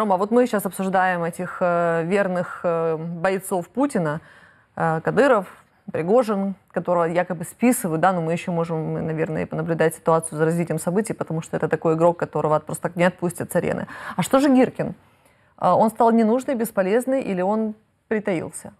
Рома, вот мы сейчас обсуждаем этих э, верных э, бойцов Путина, э, Кадыров, Пригожин, которого якобы списывают, да, но мы еще можем, наверное, понаблюдать ситуацию за развитием событий, потому что это такой игрок, которого просто не отпустят с арены. А что же Гиркин? Он стал ненужный, бесполезный или он притаился?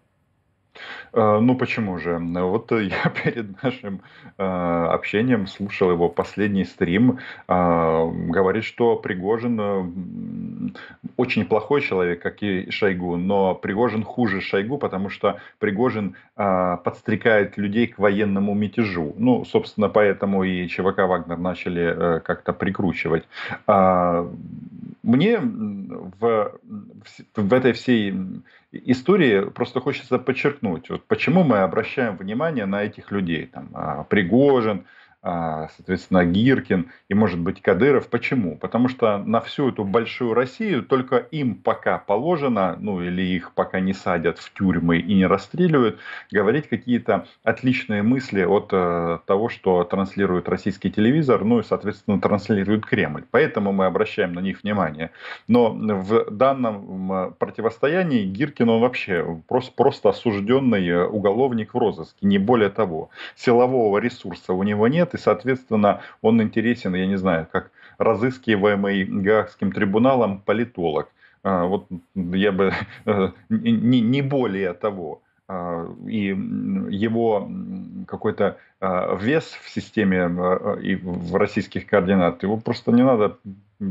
Э, ну почему же? Э, вот э, я перед нашим э, общением слушал его последний стрим. Э, говорит, что Пригожин э, очень плохой человек, как и Шойгу, но Пригожин хуже Шойгу, потому что Пригожин подстрекает людей к военному мятежу. Ну, собственно, поэтому и ЧВК Вагнер начали как-то прикручивать. Мне в, в этой всей истории просто хочется подчеркнуть, вот почему мы обращаем внимание на этих людей, там, а, Пригожин, а, соответственно, Гиркин и, может быть, Кадыров. Почему? Потому что на всю эту большую Россию только им пока положено, ну или их пока не садят в тюрьмы и не расстреливают, говорить какие-то отличные мысли от э, того, что транслирует российский телевизор, ну и, соответственно, транслирует Кремль. Поэтому мы обращаем на них внимание. Но в данном противостоянии Гиркин, он вообще просто, просто осужденный уголовник в розыске, не более того. Силового ресурса у него нет, и, соответственно, он интересен, я не знаю, как разыскиваемый Гаагским трибуналом политолог. А, вот я бы э, не, не более того а, и его какой-то а, вес в системе и в российских координат, его просто не надо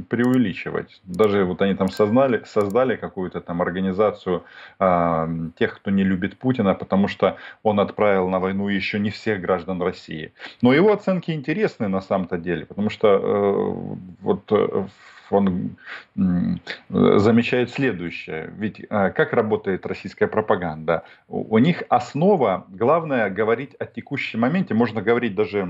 преувеличивать. Даже вот они там создали, создали какую-то там организацию э, тех, кто не любит Путина, потому что он отправил на войну еще не всех граждан России. Но его оценки интересны на самом-то деле, потому что э, вот э, он замечает следующее. Ведь а, как работает российская пропаганда? У них основа, главное говорить о текущем моменте, можно говорить даже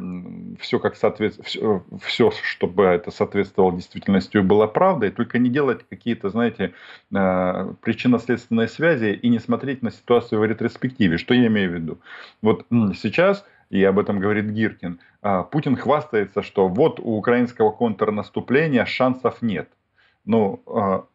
все, как соответ... все, все чтобы это соответствовало действительности и было правдой, только не делать какие-то, знаете, а, причинно-следственные связи и не смотреть на ситуацию в ретроспективе. Что я имею в виду? Вот сейчас и об этом говорит Гиркин, а, Путин хвастается, что вот у украинского контрнаступления шансов нет. Ну, а,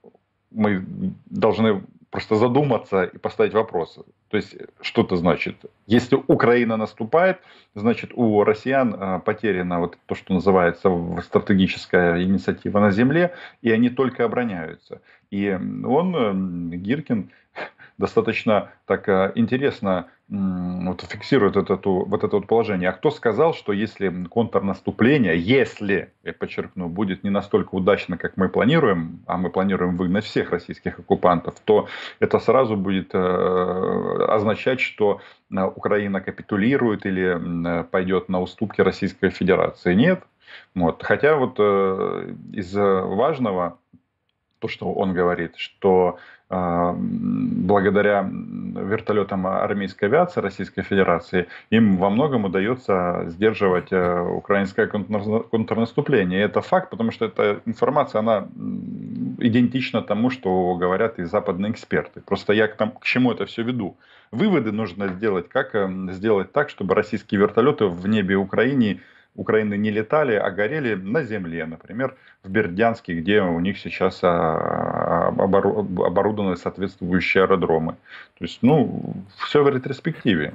мы должны просто задуматься и поставить вопрос. То есть, что это значит? Если Украина наступает, значит, у россиян а, потеряна вот то, что называется стратегическая инициатива на земле, и они только обороняются. И он, Гиркин, достаточно так э, интересно вот, фиксирует это, вот это вот положение. А кто сказал, что если контрнаступление, если, я подчеркну, будет не настолько удачно, как мы планируем, а мы планируем выгнать всех российских оккупантов, то это сразу будет э, означать, что э, Украина капитулирует или э, пойдет на уступки Российской Федерации. Нет. Вот. Хотя вот э, из важного то, что он говорит, что э, благодаря вертолетам армейской авиации Российской Федерации, им во многом удается сдерживать э, украинское контрнаступление. И это факт, потому что эта информация, она идентична тому, что говорят и западные эксперты. Просто я к, там, к чему это все веду. Выводы нужно сделать, как э, сделать так, чтобы российские вертолеты в небе Украины Украины не летали, а горели на земле, например, в Бердянске, где у них сейчас а, оборудованы соответствующие аэродромы. То есть, ну, все в ретроспективе.